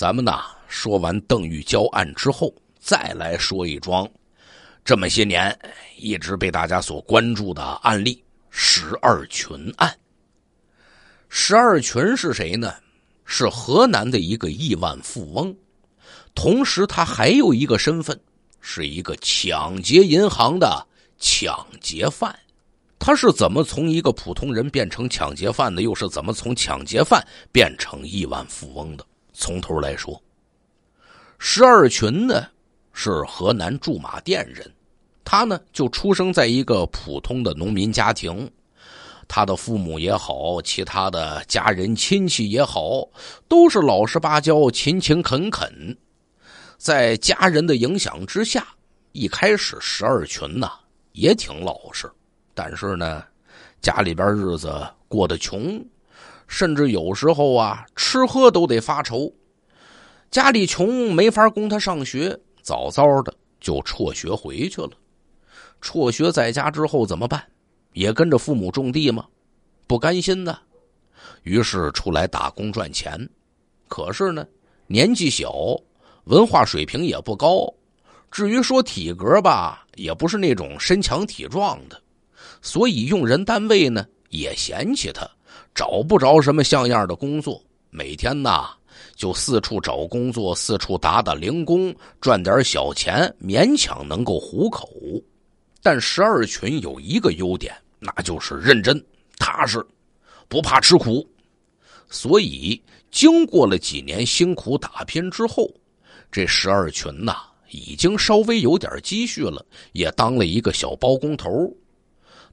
咱们呢，说完邓玉娇案之后，再来说一桩这么些年一直被大家所关注的案例——十二群案。十二群是谁呢？是河南的一个亿万富翁，同时他还有一个身份，是一个抢劫银行的抢劫犯。他是怎么从一个普通人变成抢劫犯的？又是怎么从抢劫犯变成亿万富翁的？从头来说，十二群呢是河南驻马店人，他呢就出生在一个普通的农民家庭，他的父母也好，其他的家人亲戚也好，都是老实巴交、勤勤恳恳。在家人的影响之下，一开始十二群呐也挺老实，但是呢，家里边日子过得穷。甚至有时候啊，吃喝都得发愁，家里穷，没法供他上学，早早的就辍学回去了。辍学在家之后怎么办？也跟着父母种地吗？不甘心呢，于是出来打工赚钱。可是呢，年纪小，文化水平也不高，至于说体格吧，也不是那种身强体壮的，所以用人单位呢也嫌弃他。找不着什么像样的工作，每天呐就四处找工作，四处打打零工，赚点小钱，勉强能够糊口。但十二群有一个优点，那就是认真、踏实，不怕吃苦。所以，经过了几年辛苦打拼之后，这十二群呐已经稍微有点积蓄了，也当了一个小包工头，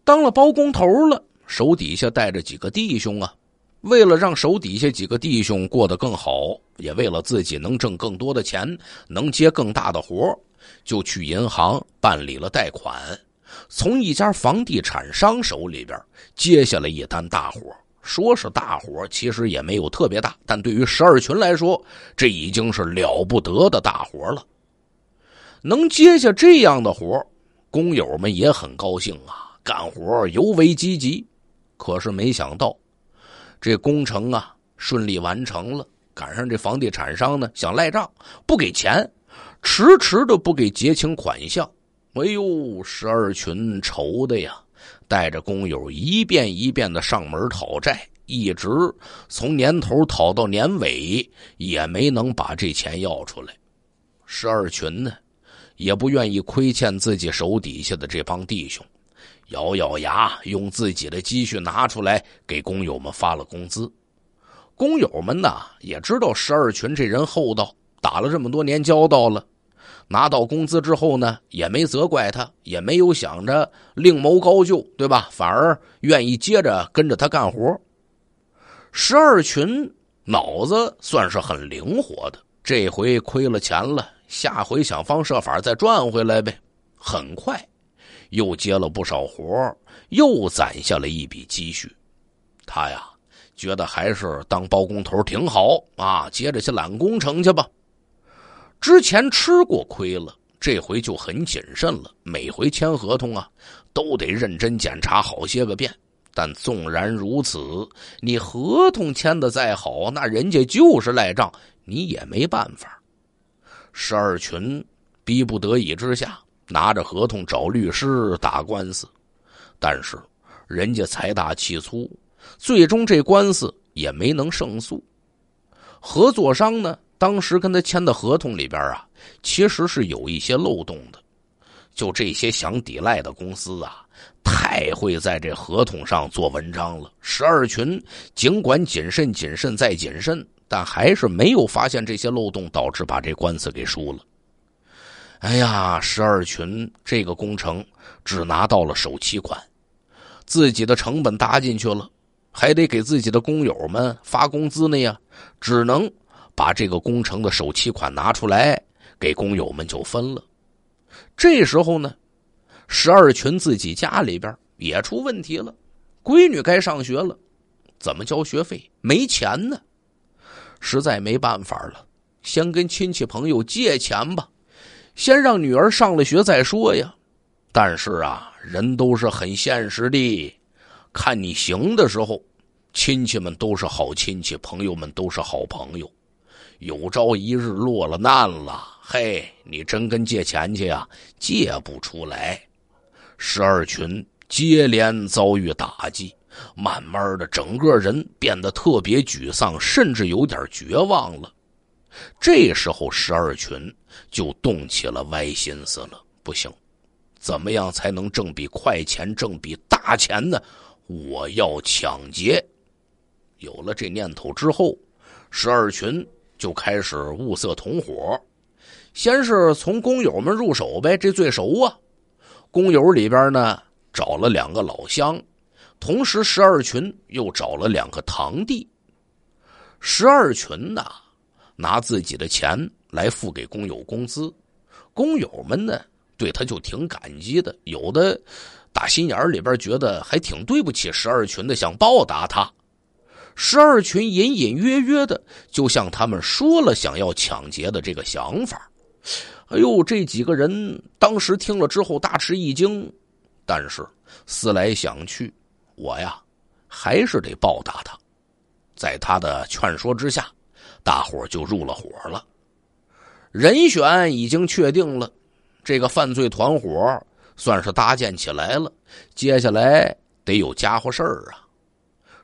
当了包工头了。手底下带着几个弟兄啊，为了让手底下几个弟兄过得更好，也为了自己能挣更多的钱，能接更大的活，就去银行办理了贷款，从一家房地产商手里边接下了一单大活。说是大活，其实也没有特别大，但对于十二群来说，这已经是了不得的大活了。能接下这样的活，工友们也很高兴啊，干活尤为积极。可是没想到，这工程啊顺利完成了，赶上这房地产商呢想赖账不给钱，迟迟的不给结清款项。哎呦，十二群愁的呀，带着工友一遍一遍的上门讨债，一直从年头讨到年尾，也没能把这钱要出来。十二群呢，也不愿意亏欠自己手底下的这帮弟兄。咬咬牙，用自己的积蓄拿出来给工友们发了工资。工友们呢，也知道十二群这人厚道，打了这么多年交道了，拿到工资之后呢，也没责怪他，也没有想着另谋高就，对吧？反而愿意接着跟着他干活。十二群脑子算是很灵活的，这回亏了钱了，下回想方设法再赚回来呗。很快。又接了不少活又攒下了一笔积蓄。他呀，觉得还是当包工头挺好啊，接着去揽工程去吧。之前吃过亏了，这回就很谨慎了。每回签合同啊，都得认真检查好些个遍。但纵然如此，你合同签的再好，那人家就是赖账，你也没办法。十二群逼不得已之下。拿着合同找律师打官司，但是人家财大气粗，最终这官司也没能胜诉。合作商呢，当时跟他签的合同里边啊，其实是有一些漏洞的。就这些想抵赖的公司啊，太会在这合同上做文章了。十二群尽管谨慎、谨慎再谨慎，但还是没有发现这些漏洞，导致把这官司给输了。哎呀，十二群这个工程只拿到了首期款，自己的成本搭进去了，还得给自己的工友们发工资呢呀！只能把这个工程的首期款拿出来给工友们就分了。这时候呢，十二群自己家里边也出问题了，闺女该上学了，怎么交学费？没钱呢，实在没办法了，先跟亲戚朋友借钱吧。先让女儿上了学再说呀，但是啊，人都是很现实的，看你行的时候，亲戚们都是好亲戚，朋友们都是好朋友。有朝一日落了难了，嘿，你真跟借钱去呀，借不出来。十二群接连遭遇打击，慢慢的整个人变得特别沮丧，甚至有点绝望了。这时候，十二群。就动起了歪心思了。不行，怎么样才能挣笔快钱、挣笔大钱呢？我要抢劫！有了这念头之后，十二群就开始物色同伙，先是从工友们入手呗，这最熟啊。工友里边呢，找了两个老乡，同时十二群又找了两个堂弟。十二群呐，拿自己的钱。来付给工友工资，工友们呢，对他就挺感激的。有的打心眼里边觉得还挺对不起十二群的，想报答他。十二群隐隐约约的就向他们说了想要抢劫的这个想法。哎呦，这几个人当时听了之后大吃一惊，但是思来想去，我呀还是得报答他。在他的劝说之下，大伙就入了伙了。人选已经确定了，这个犯罪团伙算是搭建起来了。接下来得有家伙事儿啊！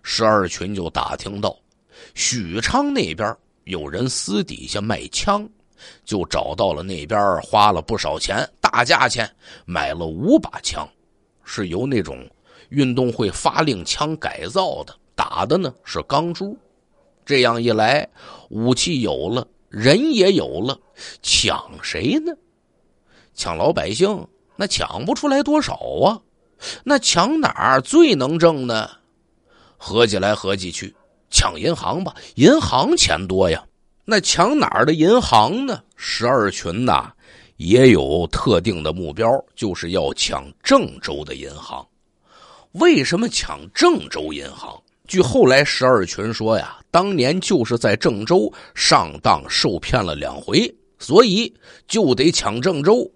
十二群就打听到，许昌那边有人私底下卖枪，就找到了那边花了不少钱，大价钱买了五把枪，是由那种运动会发令枪改造的，打的呢是钢珠。这样一来，武器有了。人也有了，抢谁呢？抢老百姓那抢不出来多少啊，那抢哪儿最能挣呢？合计来合计去，抢银行吧，银行钱多呀。那抢哪儿的银行呢？十二群呐，也有特定的目标，就是要抢郑州的银行。为什么抢郑州银行？据后来十二群说呀，当年就是在郑州上当受骗了两回，所以就得抢郑州。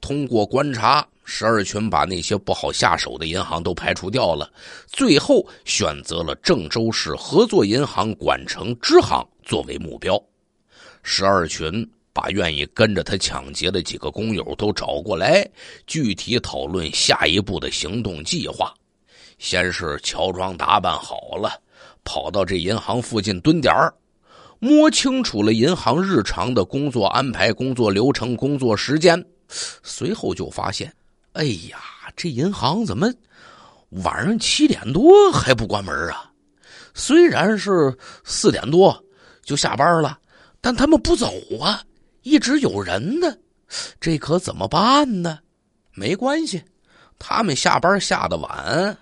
通过观察，十二群把那些不好下手的银行都排除掉了，最后选择了郑州市合作银行管城支行作为目标。十二群把愿意跟着他抢劫的几个工友都找过来，具体讨论下一步的行动计划。先是乔装打扮好了，跑到这银行附近蹲点儿，摸清楚了银行日常的工作安排、工作流程、工作时间。随后就发现，哎呀，这银行怎么晚上七点多还不关门啊？虽然是四点多就下班了，但他们不走啊，一直有人呢。这可怎么办呢？没关系，他们下班下的晚。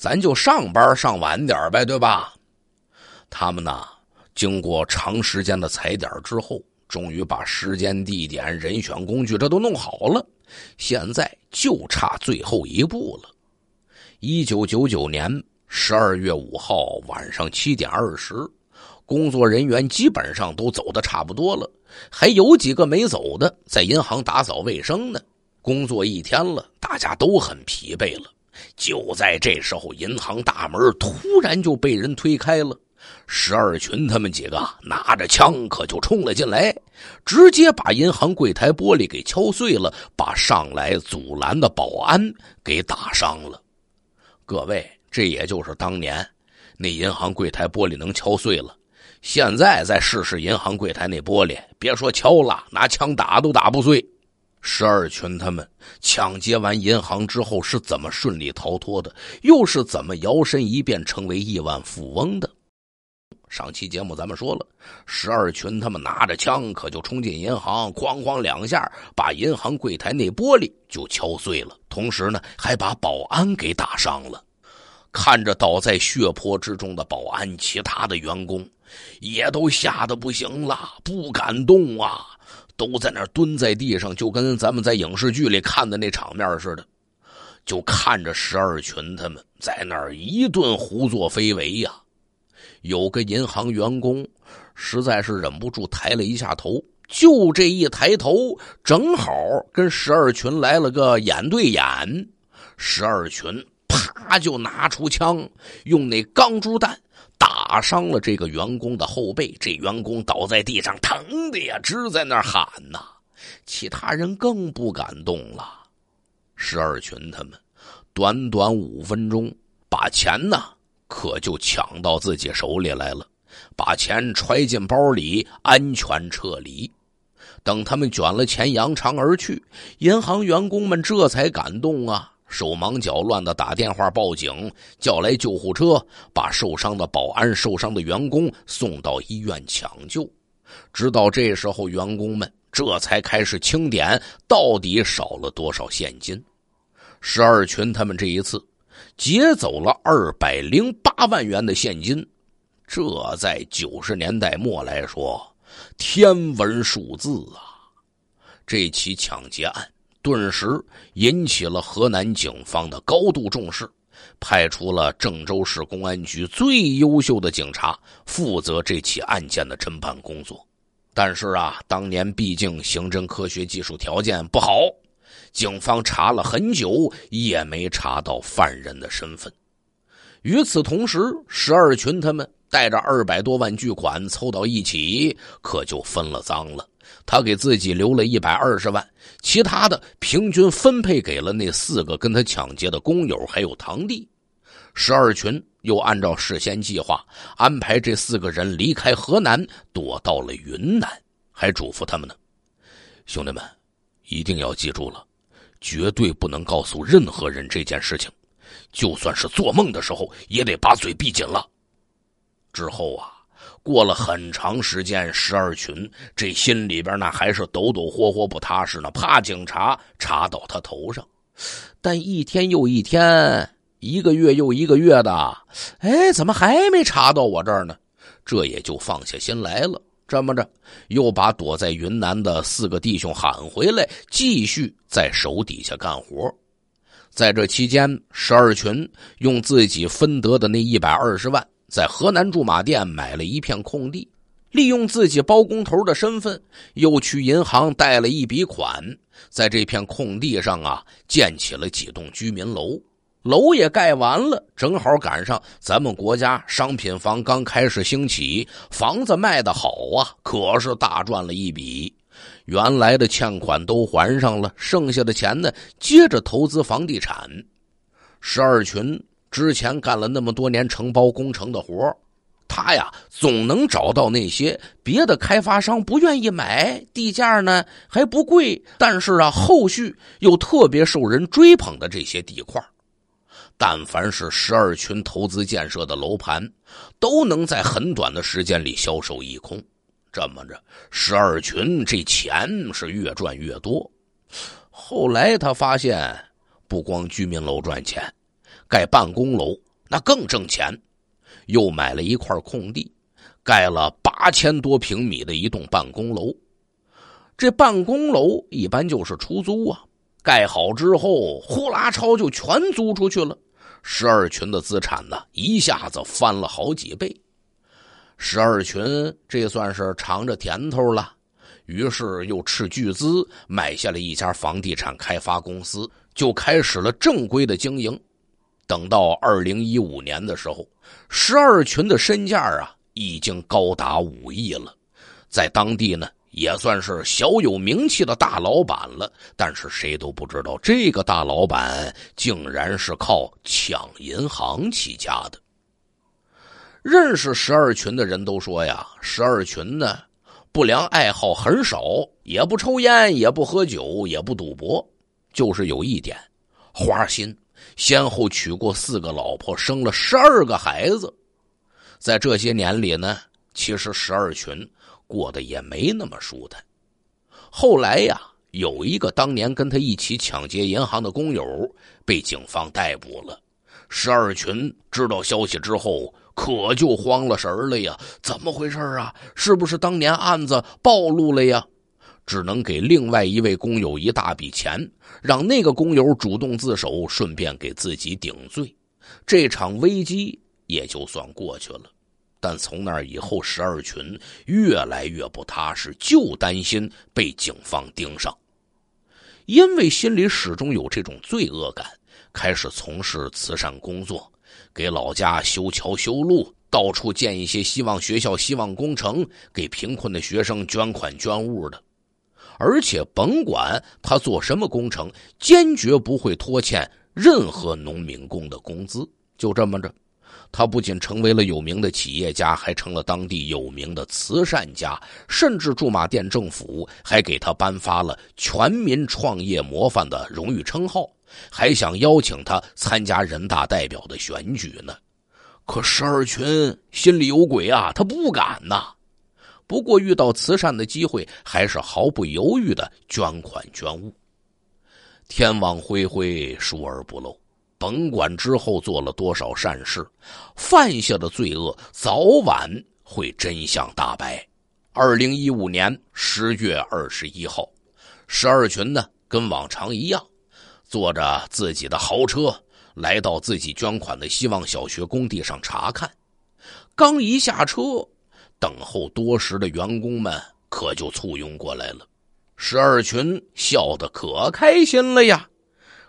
咱就上班上晚点呗，对吧？他们呢，经过长时间的踩点之后，终于把时间、地点、人选、工具这都弄好了。现在就差最后一步了。一九九九年十二月五号晚上七点二十，工作人员基本上都走的差不多了，还有几个没走的在银行打扫卫生呢。工作一天了，大家都很疲惫了。就在这时候，银行大门突然就被人推开了，十二群他们几个拿着枪可就冲了进来，直接把银行柜台玻璃给敲碎了，把上来阻拦的保安给打伤了。各位，这也就是当年那银行柜台玻璃能敲碎了，现在再试试银行柜台那玻璃，别说敲了，拿枪打都打不碎。十二群他们抢劫完银行之后是怎么顺利逃脱的？又是怎么摇身一变成为亿万富翁的？上期节目咱们说了，十二群他们拿着枪，可就冲进银行，哐哐两下把银行柜台那玻璃就敲碎了，同时呢还把保安给打伤了。看着倒在血泊之中的保安，其他的员工也都吓得不行了，不敢动啊。都在那蹲在地上，就跟咱们在影视剧里看的那场面似的，就看着十二群他们在那儿一顿胡作非为呀。有个银行员工实在是忍不住抬了一下头，就这一抬头，正好跟十二群来了个眼对眼。十二群啪就拿出枪，用那钢珠弹。打伤了这个员工的后背，这员工倒在地上，疼的呀，直在那喊呐。其他人更不敢动了。十二群他们，短短五分钟，把钱呐，可就抢到自己手里来了。把钱揣进包里，安全撤离。等他们卷了钱，扬长而去，银行员工们这才敢动啊。手忙脚乱的打电话报警，叫来救护车，把受伤的保安、受伤的员工送到医院抢救。直到这时候，员工们这才开始清点，到底少了多少现金。十二群他们这一次劫走了二百零八万元的现金，这在九十年代末来说，天文数字啊！这起抢劫案。顿时引起了河南警方的高度重视，派出了郑州市公安局最优秀的警察负责这起案件的侦办工作。但是啊，当年毕竟刑侦科学技术条件不好，警方查了很久也没查到犯人的身份。与此同时，十二群他们带着二百多万巨款凑到一起，可就分了赃了。他给自己留了一百二十万。其他的平均分配给了那四个跟他抢劫的工友，还有堂弟。十二群又按照事先计划安排这四个人离开河南，躲到了云南，还嘱咐他们呢：“兄弟们，一定要记住了，绝对不能告诉任何人这件事情，就算是做梦的时候也得把嘴闭紧了。”之后啊。过了很长时间，十二群这心里边呢还是抖抖霍霍不踏实呢，怕警察查到他头上。但一天又一天，一个月又一个月的，哎，怎么还没查到我这儿呢？这也就放下心来了。这么着，又把躲在云南的四个弟兄喊回来，继续在手底下干活。在这期间，十二群用自己分得的那一百二十万。在河南驻马店买了一片空地，利用自己包工头的身份，又去银行贷了一笔款，在这片空地上啊建起了几栋居民楼，楼也盖完了，正好赶上咱们国家商品房刚开始兴起，房子卖得好啊，可是大赚了一笔，原来的欠款都还上了，剩下的钱呢接着投资房地产，十二群。之前干了那么多年承包工程的活他呀总能找到那些别的开发商不愿意买地价呢还不贵，但是啊后续又特别受人追捧的这些地块但凡是十二群投资建设的楼盘，都能在很短的时间里销售一空。这么着，十二群这钱是越赚越多。后来他发现，不光居民楼赚钱。盖办公楼那更挣钱，又买了一块空地，盖了八千多平米的一栋办公楼。这办公楼一般就是出租啊，盖好之后呼啦超就全租出去了。十二群的资产呢一下子翻了好几倍，十二群这算是尝着甜头了，于是又斥巨资买下了一家房地产开发公司，就开始了正规的经营。等到二零一五年的时候，十二群的身价啊已经高达五亿了，在当地呢也算是小有名气的大老板了。但是谁都不知道这个大老板竟然是靠抢银行起家的。认识十二群的人都说呀，十二群呢不良爱好很少，也不抽烟，也不喝酒，也不赌博，就是有一点花心。先后娶过四个老婆，生了十二个孩子，在这些年里呢，其实十二群过得也没那么舒坦。后来呀，有一个当年跟他一起抢劫银行的工友被警方逮捕了，十二群知道消息之后，可就慌了神了呀！怎么回事啊？是不是当年案子暴露了呀？只能给另外一位工友一大笔钱，让那个工友主动自首，顺便给自己顶罪，这场危机也就算过去了。但从那以后，十二群越来越不踏实，就担心被警方盯上，因为心里始终有这种罪恶感，开始从事慈善工作，给老家修桥修路，到处建一些希望学校、希望工程，给贫困的学生捐款捐物的。而且甭管他做什么工程，坚决不会拖欠任何农民工的工资。就这么着，他不仅成为了有名的企业家，还成了当地有名的慈善家。甚至驻马店政府还给他颁发了“全民创业模范”的荣誉称号，还想邀请他参加人大代表的选举呢。可十二群心里有鬼啊，他不敢呐。不过遇到慈善的机会，还是毫不犹豫的捐款捐物。天网恢恢，疏而不漏。甭管之后做了多少善事，犯下的罪恶早晚会真相大白。二零一五年十月二十一号，十二群呢跟往常一样，坐着自己的豪车来到自己捐款的希望小学工地上查看。刚一下车。等候多时的员工们可就簇拥过来了，十二群笑得可开心了呀！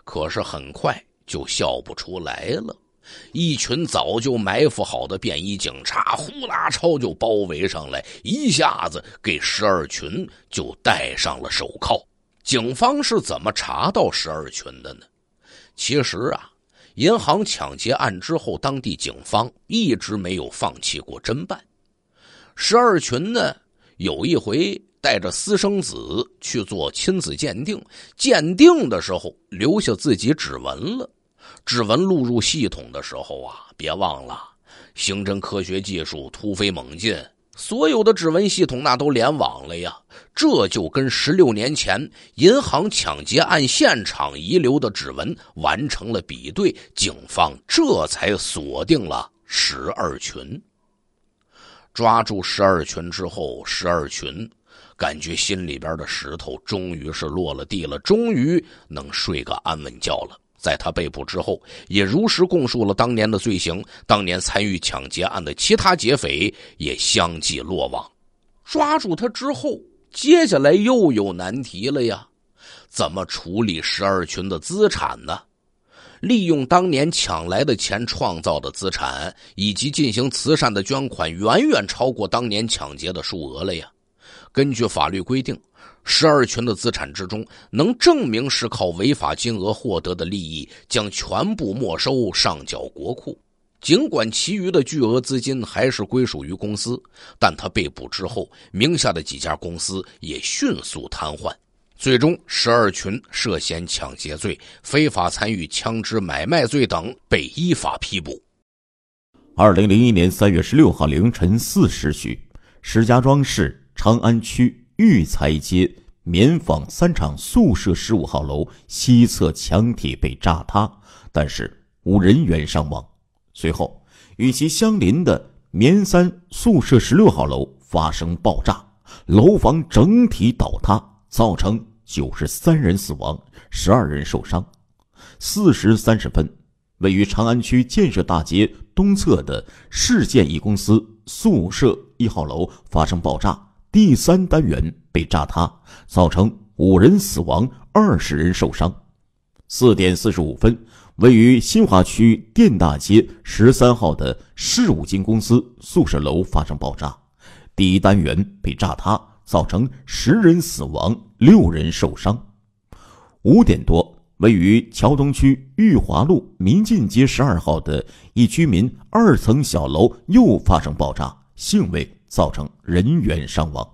可是很快就笑不出来了。一群早就埋伏好的便衣警察呼啦超就包围上来，一下子给十二群就戴上了手铐。警方是怎么查到十二群的呢？其实啊，银行抢劫案之后，当地警方一直没有放弃过侦办。十二群呢？有一回带着私生子去做亲子鉴定，鉴定的时候留下自己指纹了。指纹录入系统的时候啊，别忘了，刑侦科学技术突飞猛进，所有的指纹系统那都联网了呀。这就跟十六年前银行抢劫案现场遗留的指纹完成了比对，警方这才锁定了十二群。抓住十二群之后，十二群感觉心里边的石头终于是落了地了，终于能睡个安稳觉了。在他被捕之后，也如实供述了当年的罪行。当年参与抢劫案的其他劫匪也相继落网。抓住他之后，接下来又有难题了呀？怎么处理十二群的资产呢？利用当年抢来的钱创造的资产，以及进行慈善的捐款，远远超过当年抢劫的数额了呀。根据法律规定，十二群的资产之中，能证明是靠违法金额获得的利益，将全部没收上缴国库。尽管其余的巨额资金还是归属于公司，但他被捕之后，名下的几家公司也迅速瘫痪。最终，十二群涉嫌抢劫罪、非法参与枪支买卖罪等被依法批捕。二零零一年三月十六号凌晨四时许，石家庄市长安区育才街棉纺三厂宿舍十五号楼西侧墙体被炸塌，但是无人员伤亡。随后，与其相邻的棉三宿舍十六号楼发生爆炸，楼房整体倒塌，造成。九十三人死亡，十二人受伤。四时三十分，位于长安区建设大街东侧的市建一公司宿舍一号楼发生爆炸，第三单元被炸塌，造成五人死亡，二十人受伤。四点四十五分，位于新华区电大街十三号的市五金公司宿舍楼发生爆炸，第一单元被炸塌。造成十人死亡、六人受伤。五点多，位于桥东区玉华路民进街十二号的一居民二层小楼又发生爆炸，幸未造成人员伤亡。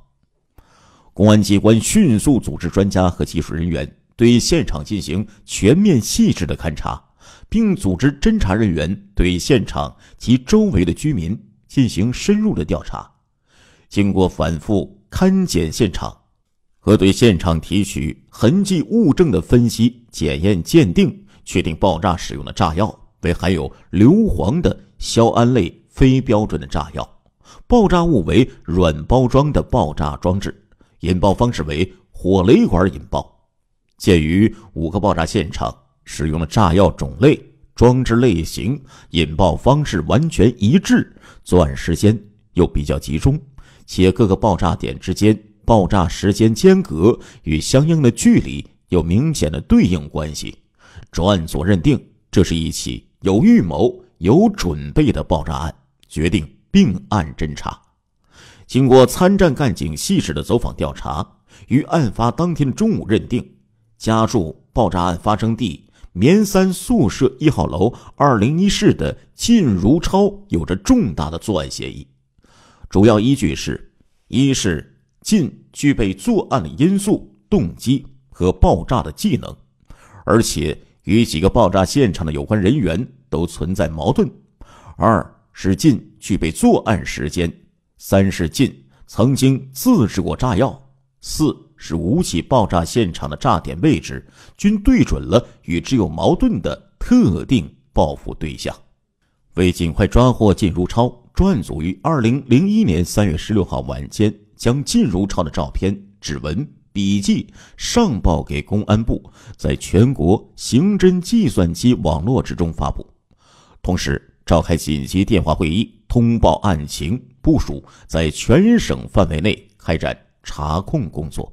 公安机关迅速组织专家和技术人员对现场进行全面细致的勘查，并组织侦查人员对现场及周围的居民进行深入的调查。经过反复。勘检现场和对现场提取痕迹物证的分析、检验、鉴定，确定爆炸使用的炸药为含有硫磺的硝胺类非标准的炸药，爆炸物为软包装的爆炸装置，引爆方式为火雷管引爆。鉴于五个爆炸现场使用的炸药种类、装置类型、引爆方式完全一致，作案时间又比较集中。且各个爆炸点之间爆炸时间间隔与相应的距离有明显的对应关系，专案组认定这是一起有预谋、有准备的爆炸案，决定并案侦查。经过参战干警细致的走访调查，于案发当天中午认定，家住爆炸案发生地棉三宿舍一号楼二零一室的靳如超有着重大的作案嫌疑。主要依据是：一是晋具备作案的因素、动机和爆炸的技能，而且与几个爆炸现场的有关人员都存在矛盾；二是晋具备作案时间；三是晋曾经自制过炸药；四是五起爆炸现场的炸点位置均对准了与之有矛盾的特定报复对象。为尽快抓获晋如超。专案组于二零零一年三月十六号晚间，将靳如超的照片、指纹、笔记上报给公安部，在全国刑侦计算机网络之中发布，同时召开紧急电话会议，通报案情，部署在全省范围内开展查控工作。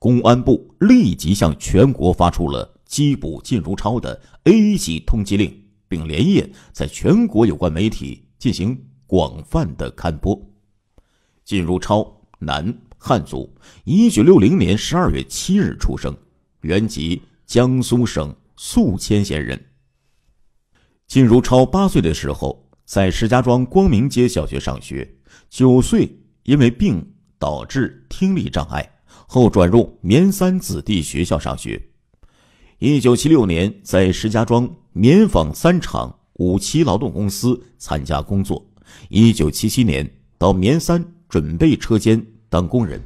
公安部立即向全国发出了缉捕靳如超的 A 级通缉令，并连夜在全国有关媒体进行。广泛的刊播。靳如超，男，汉族，一九六零年十二月七日出生，原籍江苏省宿迁县人。靳如超八岁的时候在石家庄光明街小学上学，九岁因为病导致听力障碍，后转入棉三子弟学校上学。一九七六年在石家庄棉纺三厂五七劳动公司参加工作。一九七七年到棉三准备车间当工人，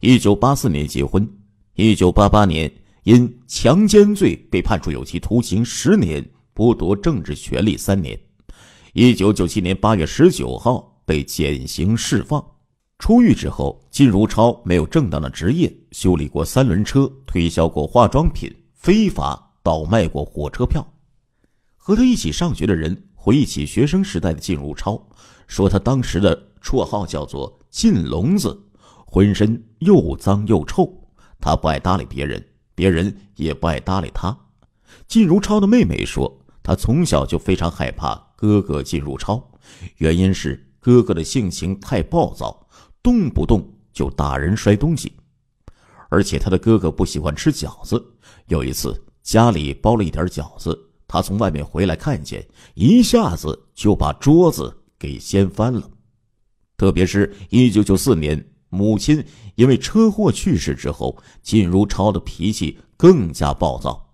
一九八四年结婚，一九八八年因强奸罪被判处有期徒刑十年，剥夺政治权利三年，一九九七年八月十九号被减刑释放。出狱之后，金如超没有正当的职业，修理过三轮车，推销过化妆品，非法倒卖过火车票，和他一起上学的人。回忆起学生时代的靳如超，说他当时的绰号叫做“靳聋子”，浑身又脏又臭，他不爱搭理别人，别人也不爱搭理他。靳如超的妹妹说，他从小就非常害怕哥哥靳如超，原因是哥哥的性情太暴躁，动不动就打人摔东西，而且他的哥哥不喜欢吃饺子。有一次家里包了一点饺子。他从外面回来，看见一下子就把桌子给掀翻了。特别是一九九四年，母亲因为车祸去世之后，靳如超的脾气更加暴躁。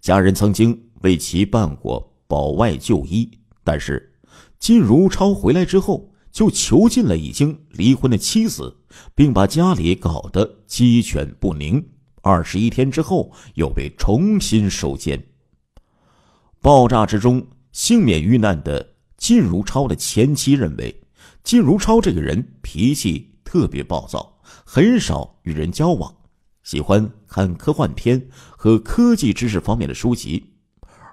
家人曾经为其办过保外就医，但是靳如超回来之后就囚禁了已经离婚的妻子，并把家里搞得鸡犬不宁。二十一天之后，又被重新收监。爆炸之中幸免遇难的靳如超的前妻认为，靳如超这个人脾气特别暴躁，很少与人交往，喜欢看科幻片和科技知识方面的书籍。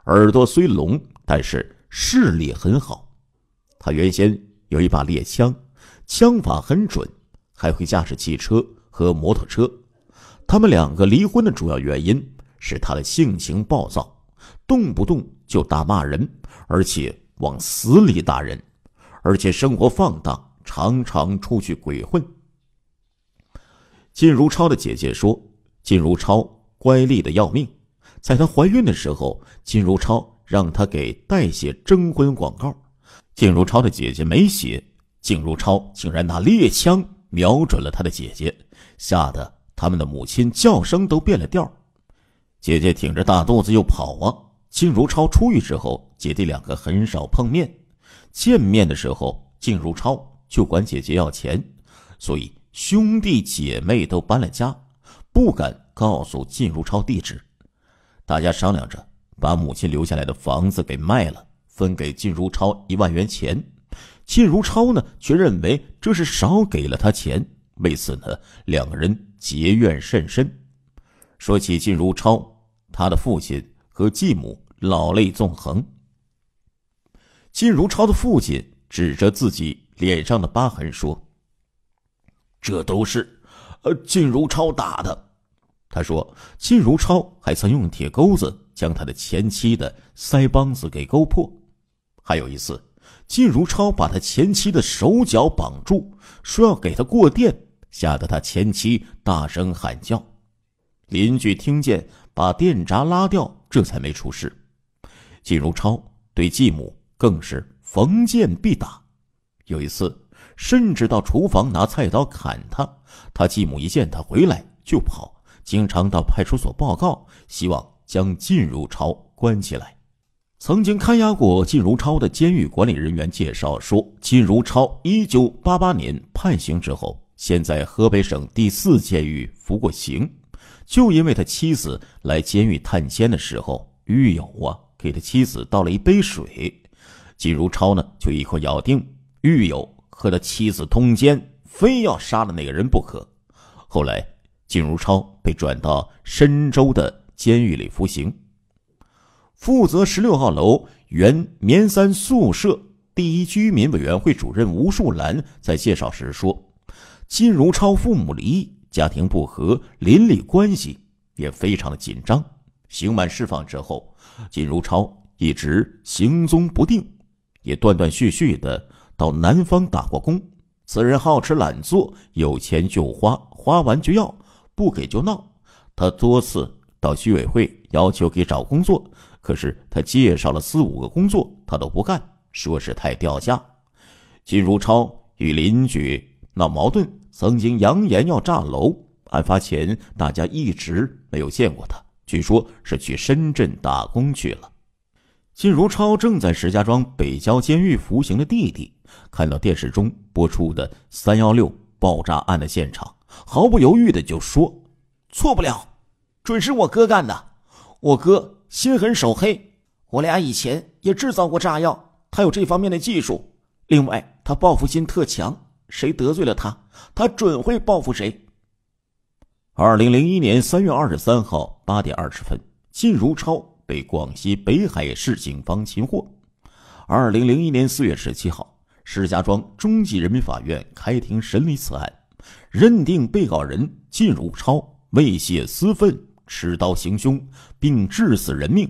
耳朵虽聋，但是视力很好。他原先有一把猎枪，枪法很准，还会驾驶汽车和摩托车。他们两个离婚的主要原因是他的性情暴躁，动不动。就打骂人，而且往死里打人，而且生活放荡，常常出去鬼混。金如超的姐姐说：“金如超乖戾的要命，在她怀孕的时候，金如超让她给代写征婚广告，金如超的姐姐没写，金如超竟然拿猎枪瞄准了他的姐姐，吓得他们的母亲叫声都变了调，姐姐挺着大肚子又跑啊。”靳如超出狱之后，姐弟两个很少碰面，见面的时候靳如超就管姐姐要钱，所以兄弟姐妹都搬了家，不敢告诉靳如超地址。大家商量着把母亲留下来的房子给卖了，分给靳如超一万元钱。靳如超呢，却认为这是少给了他钱，为此呢，两人结怨甚深。说起靳如超，他的父亲和继母。老泪纵横。靳如超的父亲指着自己脸上的疤痕说：“这都是，呃，靳如超打的。”他说：“靳如超还曾用铁钩子将他的前妻的腮帮子给勾破，还有一次，靳如超把他前妻的手脚绑住，说要给他过电，吓得他前妻大声喊叫，邻居听见把电闸拉掉，这才没出事。”靳如超对继母更是逢见必打，有一次甚至到厨房拿菜刀砍他。他继母一见他回来就跑，经常到派出所报告，希望将靳如超关起来。曾经看押过靳如超的监狱管理人员介绍说，靳如超一九八八年判刑之后，先在河北省第四监狱服过刑，就因为他妻子来监狱探监的时候，狱友啊。给他妻子倒了一杯水，金如超呢就一口咬定狱友和他妻子通奸，非要杀了那个人不可。后来，金如超被转到深州的监狱里服刑。负责十六号楼原棉三宿舍第一居民委员会主任吴树兰在介绍时说：“金如超父母离异，家庭不和，邻里关系也非常的紧张。刑满释放之后。”金如超一直行踪不定，也断断续续的到南方打过工。此人好吃懒做，有钱就花，花完就要，不给就闹。他多次到居委会要求给找工作，可是他介绍了四五个工作，他都不干，说是太掉价。金如超与邻居闹矛盾，曾经扬言要炸楼。案发前，大家一直没有见过他。据说是去深圳打工去了。金如超正在石家庄北郊监狱服刑的弟弟，看到电视中播出的三幺六爆炸案的现场，毫不犹豫的就说：“错不了，准是我哥干的。我哥心狠手黑，我俩以前也制造过炸药，他有这方面的技术。另外，他报复心特强，谁得罪了他，他准会报复谁。”二零零一年三月二十三号八点二十分，靳如超被广西北海市警方擒获。二零零一年四月十七号，石家庄中级人民法院开庭审理此案，认定被告人靳如超为泄私愤持刀行凶，并致死人命，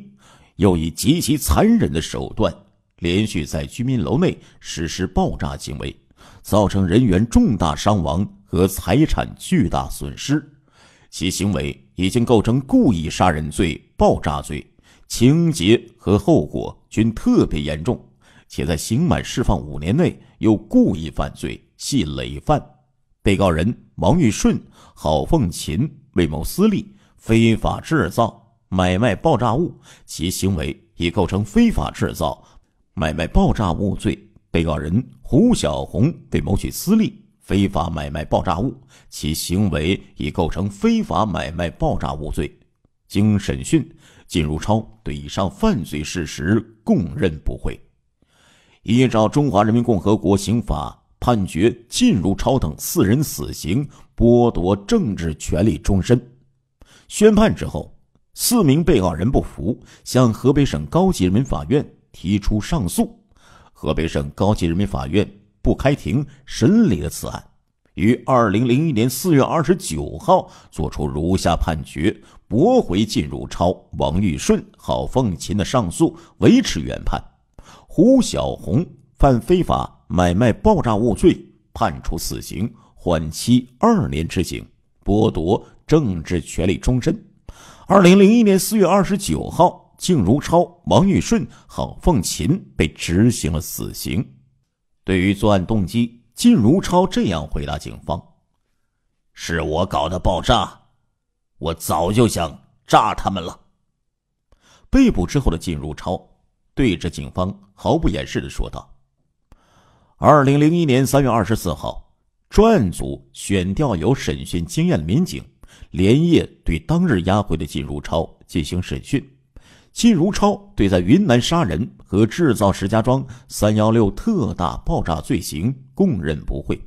又以极其残忍的手段连续在居民楼内实施爆炸行为，造成人员重大伤亡和财产巨大损失。其行为已经构成故意杀人罪、爆炸罪，情节和后果均特别严重，且在刑满释放五年内又故意犯罪，系累犯。被告人王玉顺、郝凤琴为谋私利，非法制造、买卖爆炸物，其行为已构成非法制造、买卖爆炸物罪。被告人胡小红为谋取私利。非法买卖爆炸物，其行为已构成非法买卖爆炸物罪。经审讯，靳如超对以上犯罪事实供认不讳。依照《中华人民共和国刑法》，判决靳如超等四人死刑，剥夺政治权利终身。宣判之后，四名被告人不服，向河北省高级人民法院提出上诉。河北省高级人民法院。不开庭审理了此案，于二零零一年四月二十九号作出如下判决：驳回静如超、王玉顺、郝凤琴的上诉，维持原判。胡小红犯非法买卖爆炸物罪，判处死刑，缓期二年执行，剥夺政治权利终身。二零零一年四月二十九号，静如超、王玉顺、郝凤琴被执行了死刑。对于作案动机，金如超这样回答警方：“是我搞的爆炸，我早就想炸他们了。”被捕之后的金如超对着警方毫不掩饰的说道：“二零零一年三月二十四号，专案组选调有审讯经验的民警，连夜对当日押回的金如超进行审讯。”金如超对在云南杀人和制造石家庄三幺六特大爆炸罪行供认不讳。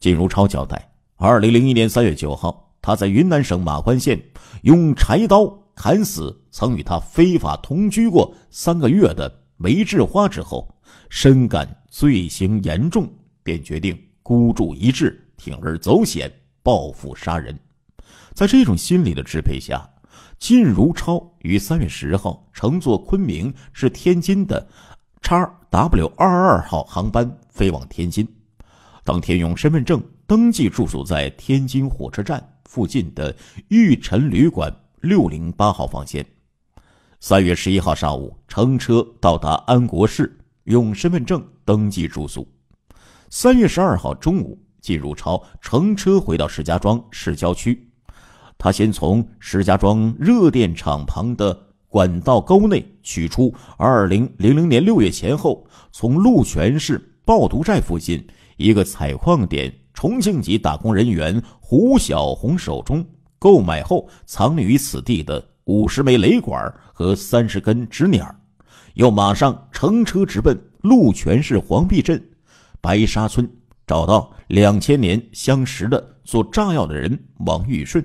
金如超交代：二零零一年三月九号，他在云南省马关县用柴刀砍死曾与他非法同居过三个月的梅志花之后，深感罪行严重，便决定孤注一掷，铤而走险，报复杀人。在这种心理的支配下。靳如超于三月十号乘坐昆明至天津的 XW 二二号航班飞往天津，当天用身份证登记住宿在天津火车站附近的玉辰旅馆六零八号房间。三月十一号上午乘车到达安国市，用身份证登记住宿。三月十二号中午，靳如超乘车回到石家庄市郊区。他先从石家庄热电厂旁的管道沟内取出二零零零年六月前后从鹿泉市爆犊寨附近一个采矿点重庆籍打工人员胡小红手中购买后藏匿于此地的五十枚雷管和三十根纸捻又马上乘车直奔鹿泉市黄壁镇白沙村，找到两千年相识的做炸药的人王玉顺。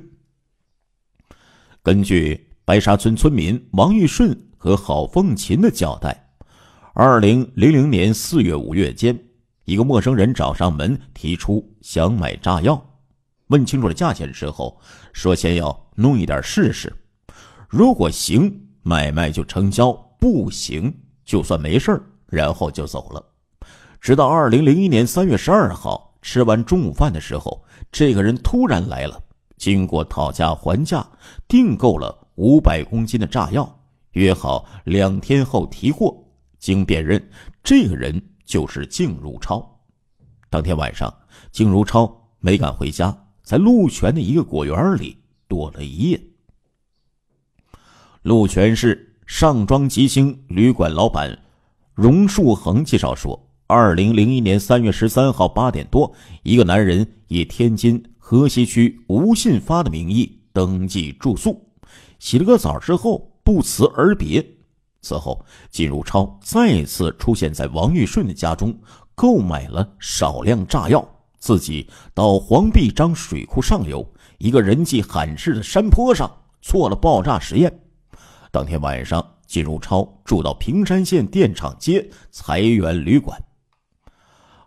根据白沙村村民王玉顺和郝凤琴的交代，二零零零年四月、五月间，一个陌生人找上门，提出想买炸药。问清楚了价钱之后，说先要弄一点试试，如果行买卖就成交，不行就算没事然后就走了。直到二零零一年三月十二号，吃完中午饭的时候，这个人突然来了。经过讨价还价，订购了五百公斤的炸药，约好两天后提货。经辨认，这个人就是静如超。当天晚上，静如超没敢回家，在鹿泉的一个果园里躲了一夜。鹿泉市上庄吉星旅馆老板荣树恒介绍说：“二零零一年三月十三号八点多，一个男人以天津……”河西区吴信发的名义登记住宿，洗了个澡之后不辞而别。此后，金如超再次出现在王玉顺的家中，购买了少量炸药，自己到黄壁章水库上游一个人迹罕至的山坡上做了爆炸实验。当天晚上，金如超住到平山县电厂街财源旅馆。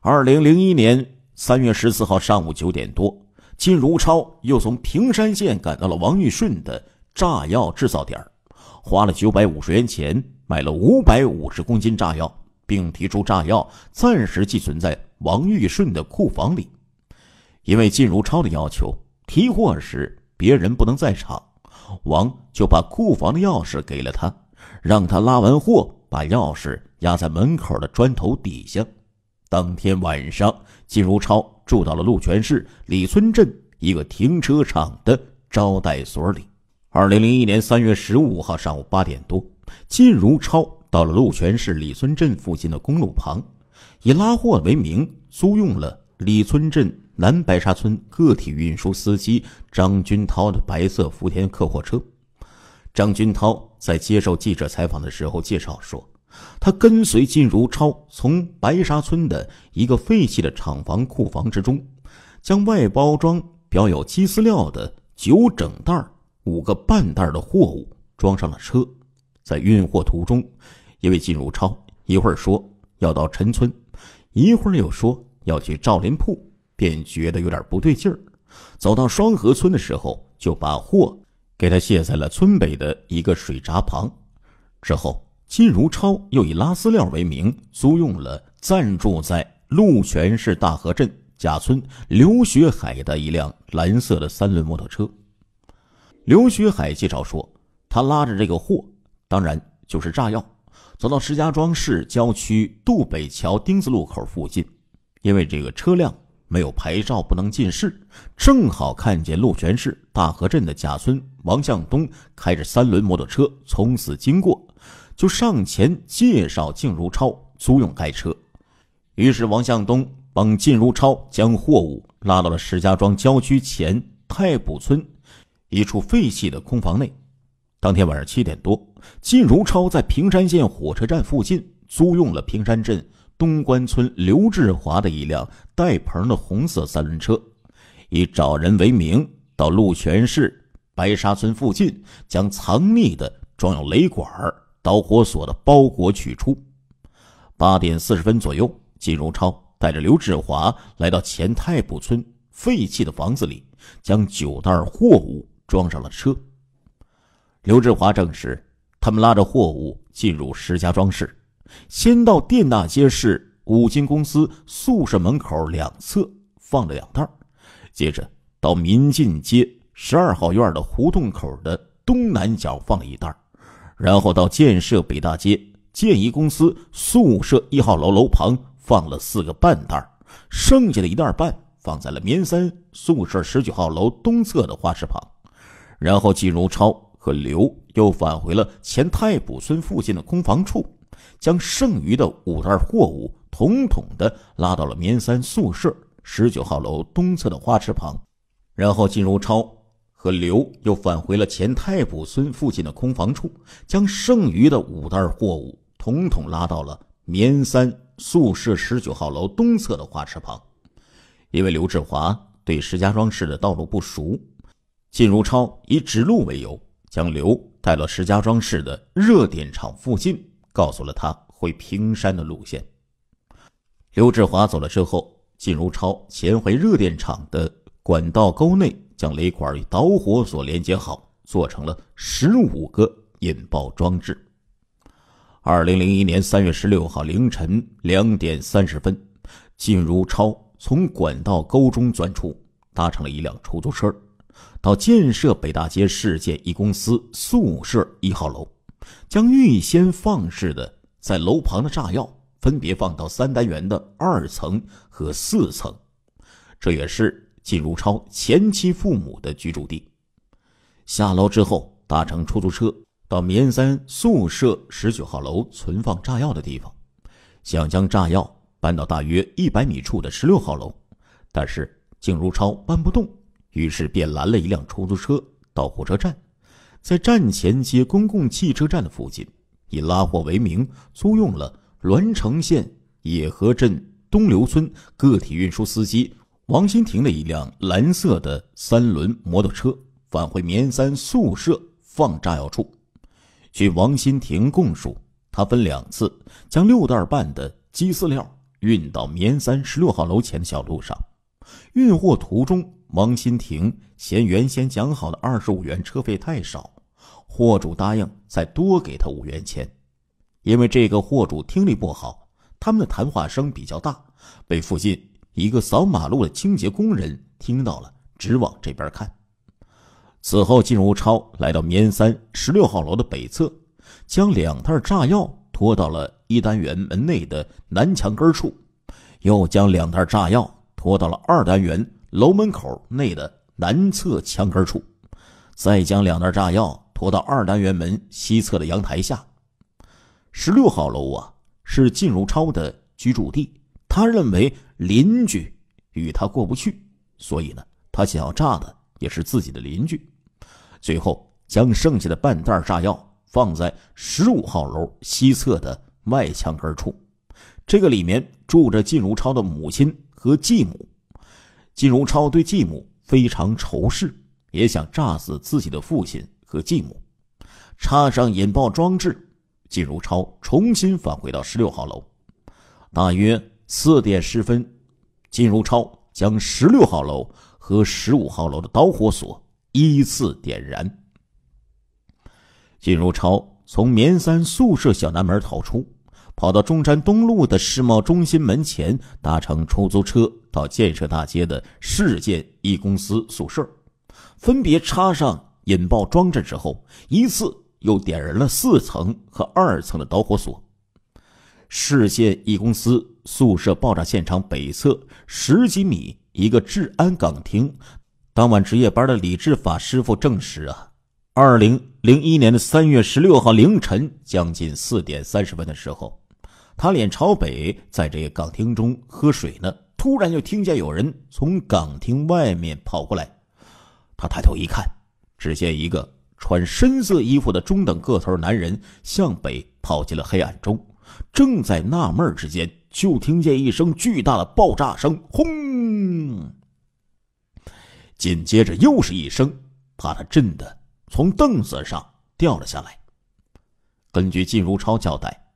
二零零一年三月十四号上午九点多。金如超又从平山县赶到了王玉顺的炸药制造点花了九百五十元钱买了五百五十公斤炸药，并提出炸药暂时寄存在王玉顺的库房里。因为金如超的要求，提货时别人不能在场，王就把库房的钥匙给了他，让他拉完货把钥匙压在门口的砖头底下。当天晚上，金如超住到了鹿泉市李村镇一个停车场的招待所里。二零零一年三月十五号上午八点多，金如超到了鹿泉市李村镇附近的公路旁，以拉货为名租用了李村镇南白沙村个体运输司机张军涛的白色福田客货车。张军涛在接受记者采访的时候介绍说。他跟随金如超从白沙村的一个废弃的厂房库房之中，将外包装标有鸡饲料的九整袋、五个半袋的货物装上了车。在运货途中，因为金如超一会儿说要到陈村，一会儿又说要去赵林铺，便觉得有点不对劲儿。走到双河村的时候，就把货给他卸在了村北的一个水闸旁，之后。金如超又以拉饲料为名，租用了暂住在鹿泉市大河镇贾村刘学海的一辆蓝色的三轮摩托车。刘学海介绍说，他拉着这个货，当然就是炸药，走到石家庄市郊区渡北桥丁字路口附近，因为这个车辆没有牌照，不能进市，正好看见鹿泉市大河镇的贾村王向东开着三轮摩托车从此经过。就上前介绍靳如超租用该车，于是王向东帮靳如超将货物拉到了石家庄郊区前太卜村一处废弃的空房内。当天晚上七点多，靳如超在平山县火车站附近租用了平山镇东关村刘志华的一辆带棚的红色三轮车，以找人为名到鹿泉市白沙村附近，将藏匿的装有雷管导火索的包裹取出，八点四十分左右，金荣超带着刘志华来到前太卜村废弃的房子里，将九袋货物装上了车。刘志华证实，他们拉着货物进入石家庄市，先到电大街市五金公司宿舍门口两侧放了两袋，接着到民进街十二号院的胡同口的东南角放了一袋。然后到建设北大街建一公司宿舍一号楼楼旁放了四个半袋剩下的一袋半放在了棉三宿舍十九号楼东侧的花池旁。然后金如超和刘又返回了前太卜村附近的空房处，将剩余的五袋货物统统的拉到了棉三宿舍十九号楼东侧的花池旁。然后金如超。和刘又返回了前太卜村附近的空房处，将剩余的五袋货物统统拉到了棉三宿舍十九号楼东侧的花池旁。因为刘志华对石家庄市的道路不熟，靳如超以指路为由，将刘带到石家庄市的热电厂附近，告诉了他回平山的路线。刘志华走了之后，靳如超前回热电厂的。管道沟内，将雷管与导火索连接好，做成了十五个引爆装置。二零零一年三月十六号凌晨两点三十分，靳如超从管道沟中钻出，搭乘了一辆出租车，到建设北大街事件一公司宿舍一号楼，将预先放置的在楼旁的炸药分别放到三单元的二层和四层，这也是。靳如超前妻父母的居住地，下楼之后搭乘出租车到绵三宿舍十九号楼存放炸药的地方，想将炸药搬到大约一百米处的十六号楼，但是靳如超搬不动，于是便拦了一辆出租车到火车站，在站前街公共汽车站的附近，以拉货为名租用了栾城县野河镇东流村个体运输司机。王新亭的一辆蓝色的三轮摩托车返回绵三宿舍放炸药处。据王新亭供述，他分两次将六袋半的鸡饲料运到绵三十六号楼前的小路上。运货途中，王新亭嫌原先讲好的二十五元车费太少，货主答应再多给他五元钱。因为这个货主听力不好，他们的谈话声比较大，被附近。一个扫马路的清洁工人听到了，直往这边看。此后，靳如超来到绵三十六号楼的北侧，将两袋炸药拖到了一单元门内的南墙根处，又将两袋炸药拖到了二单元楼门口内的南侧墙根处，再将两袋炸药拖到二单元门西侧的阳台下。十六号楼啊，是靳如超的居住地。他认为邻居与他过不去，所以呢，他想要炸的也是自己的邻居。最后，将剩下的半袋炸药放在十五号楼西侧的外墙根处。这个里面住着靳如超的母亲和继母。靳如超对继母非常仇视，也想炸死自己的父亲和继母。插上引爆装置，靳如超重新返回到十六号楼，大约。四点十分，金如超将十六号楼和十五号楼的导火索依次点燃。金如超从棉三宿舍小南门逃出，跑到中山东路的世贸中心门前，搭乘出租车到建设大街的市建一公司宿舍，分别插上引爆装置之后，依次又点燃了四层和二层的导火索。市县一公司宿舍爆炸现场北侧十几米一个治安岗亭，当晚值夜班的李志法师傅证实：啊，二零零一年的三月十六号凌晨将近四点三十分的时候，他脸朝北在这个岗亭中喝水呢，突然就听见有人从岗亭外面跑过来，他抬头一看，只见一个穿深色衣服的中等个头男人向北跑进了黑暗中。正在纳闷之间，就听见一声巨大的爆炸声，轰！紧接着又是一声，把他震得从凳子上掉了下来。根据靳如超交代，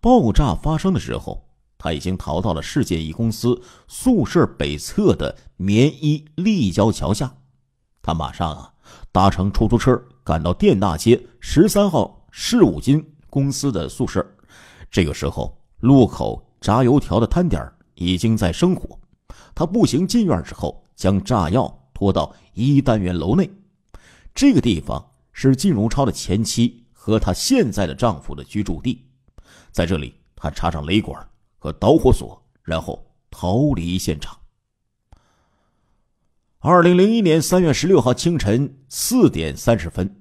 爆炸发生的时候，他已经逃到了世界一公司宿舍北侧的棉衣立交桥下。他马上啊，搭乘出租车赶到电大街十三号市五金公司的宿舍。这个时候，路口炸油条的摊点已经在生火。他步行进院之后，将炸药拖到一单元楼内，这个地方是金如超的前妻和他现在的丈夫的居住地。在这里，他插上雷管和导火索，然后逃离现场。二零零一年三月十六号清晨四点三十分，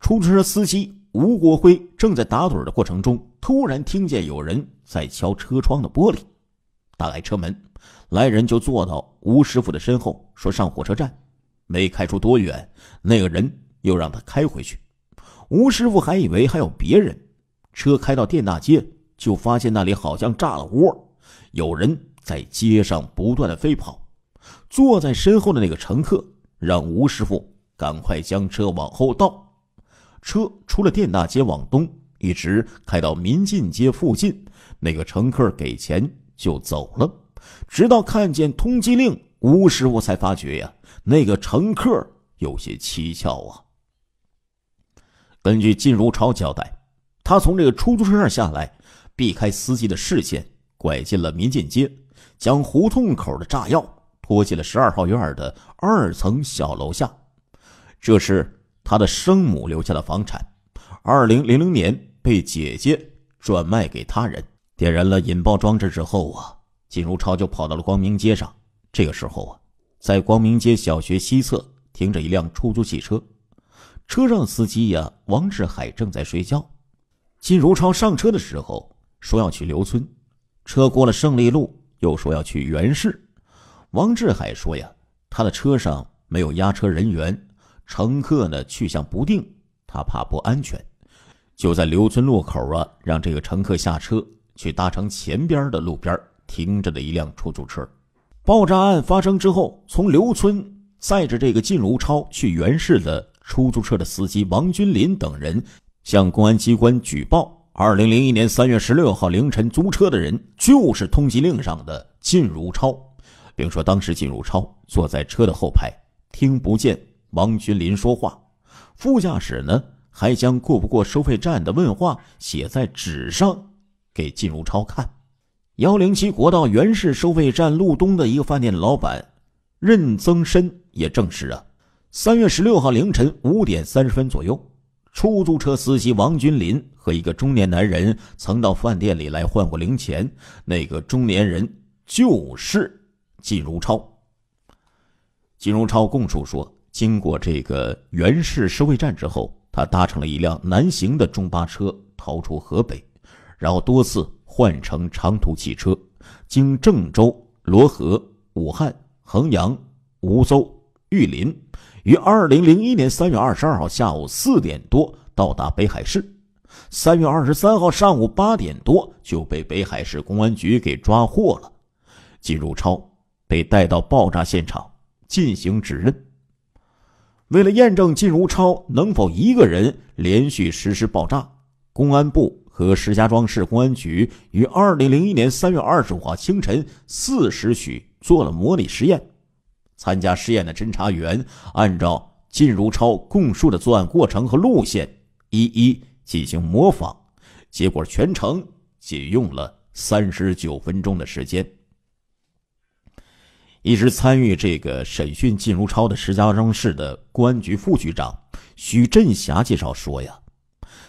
出租车司机。吴国辉正在打盹的过程中，突然听见有人在敲车窗的玻璃，打开车门，来人就坐到吴师傅的身后，说上火车站。没开出多远，那个人又让他开回去。吴师傅还以为还有别人，车开到电大街，就发现那里好像炸了窝，有人在街上不断的飞跑。坐在身后的那个乘客让吴师傅赶快将车往后倒。车出了电大街，往东一直开到民进街附近，那个乘客给钱就走了。直到看见通缉令，吴师傅才发觉呀，那个乘客有些蹊跷啊。根据金如超交代，他从这个出租车上下来，避开司机的视线，拐进了民进街，将胡同口的炸药拖进了十二号院的二层小楼下，这是。他的生母留下的房产，二零零零年被姐姐转卖给他人。点燃了引爆装置之后啊，金如超就跑到了光明街上。这个时候啊，在光明街小学西侧停着一辆出租汽车，车上司机呀王志海正在睡觉。金如超上车的时候说要去刘村，车过了胜利路又说要去袁氏。王志海说呀，他的车上没有押车人员。乘客呢去向不定，他怕不安全，就在刘村路口啊，让这个乘客下车去搭乘前边的路边停着的一辆出租车。爆炸案发生之后，从刘村载着这个靳如超去原市的出租车的司机王军林等人向公安机关举报：二零零一年三月十六号凌晨租车的人就是通缉令上的靳如超，并说当时靳如超坐在车的后排，听不见。王君林说话，副驾驶呢还将过不过收费站的问话写在纸上给靳如超看。幺零七国道原氏收费站路东的一个饭店老板任增深也证实啊，三月十六号凌晨五点三十分左右，出租车司机王君林和一个中年男人曾到饭店里来换过零钱，那个中年人就是靳如超。金如超供述说。经过这个袁氏收费站之后，他搭乘了一辆南行的中巴车逃出河北，然后多次换乘长途汽车，经郑州、漯河、武汉、衡阳、梧州、玉林，于二零零一年三月二十二号下午四点多到达北海市。三月二十三号上午八点多就被北海市公安局给抓获了。金如超被带到爆炸现场进行指认。为了验证金如超能否一个人连续实施爆炸，公安部和石家庄市公安局于二零零一年三月二十五号清晨四时许做了模拟实验。参加试验的侦查员按照金如超供述的作案过程和路线，一一进行模仿，结果全程仅用了三十九分钟的时间。一直参与这个审讯金如超的石家庄市的公安局副局长许振霞介绍说：“呀，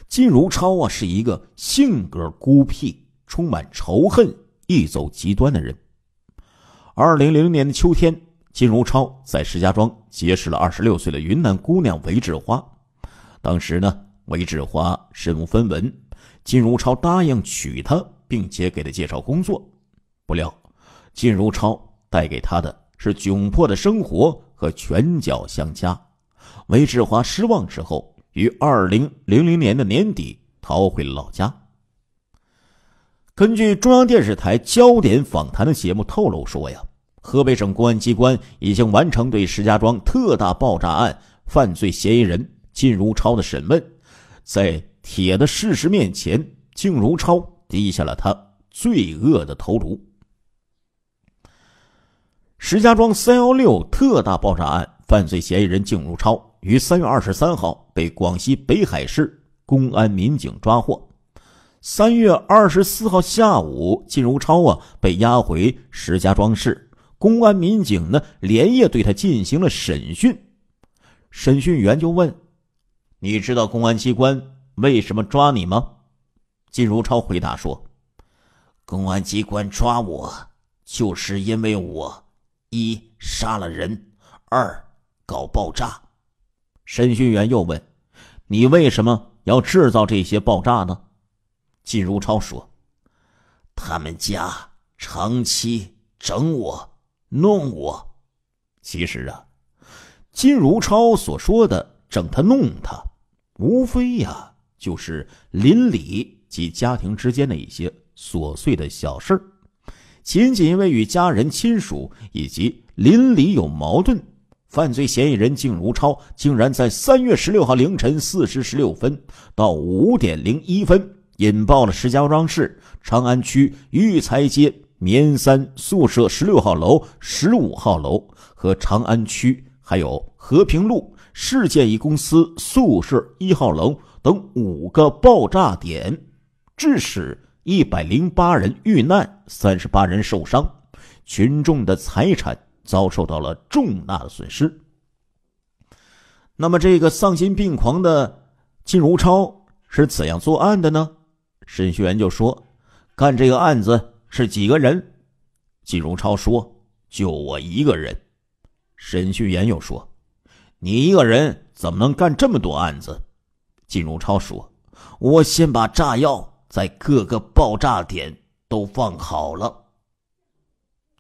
金如超啊是一个性格孤僻、充满仇恨、易走极端的人。二零零零年的秋天，金如超在石家庄结识了二十六岁的云南姑娘韦志花。当时呢，韦志花身无分文，金如超答应娶她，并且给她介绍工作。不料，金如超。”带给他的是窘迫的生活和拳脚相加。韦志华失望之后，于二零零零年的年底逃回了老家。根据中央电视台《焦点访谈》的节目透露说呀，河北省公安机关已经完成对石家庄特大爆炸案犯罪嫌疑人靳如超的审问，在铁的事实面前，靳如超低下了他罪恶的头颅。石家庄三幺六特大爆炸案犯罪嫌疑人靳如超于三月二十三号被广西北海市公安民警抓获。三月二十四号下午，靳如超啊被押回石家庄市，公安民警呢连夜对他进行了审讯。审讯员就问：“你知道公安机关为什么抓你吗？”靳如超回答说：“公安机关抓我，就是因为我。”一杀了人，二搞爆炸。审讯员又问：“你为什么要制造这些爆炸呢？”金如超说：“他们家长期整我、弄我。其实啊，金如超所说的整他、弄他，无非呀，就是邻里及家庭之间的一些琐碎的小事儿。”仅仅因为与家人、亲属以及邻里有矛盾，犯罪嫌疑人竟如超竟然在三月十六号凌晨四时十六分到五点零一分，引爆了石家庄市长安区育才街棉三宿舍十六号楼、十五号楼和长安区还有和平路市建一公司宿舍一号楼等五个爆炸点，致使。一百零八人遇难，三十八人受伤，群众的财产遭受到了重大的损失。那么，这个丧心病狂的金如超是怎样作案的呢？审讯员就说：“干这个案子是几个人？”金如超说：“就我一个人。”审讯员又说：“你一个人怎么能干这么多案子？”金如超说：“我先把炸药。”在各个爆炸点都放好了。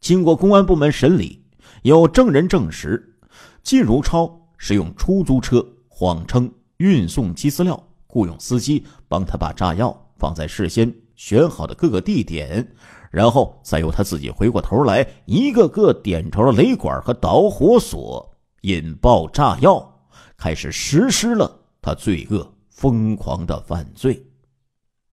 经过公安部门审理，有证人证实，靳如超是用出租车谎称运送鸡饲料，雇佣司机帮他把炸药放在事先选好的各个地点，然后再由他自己回过头来，一个个点着了雷管和导火索，引爆炸药，开始实施了他罪恶疯狂的犯罪。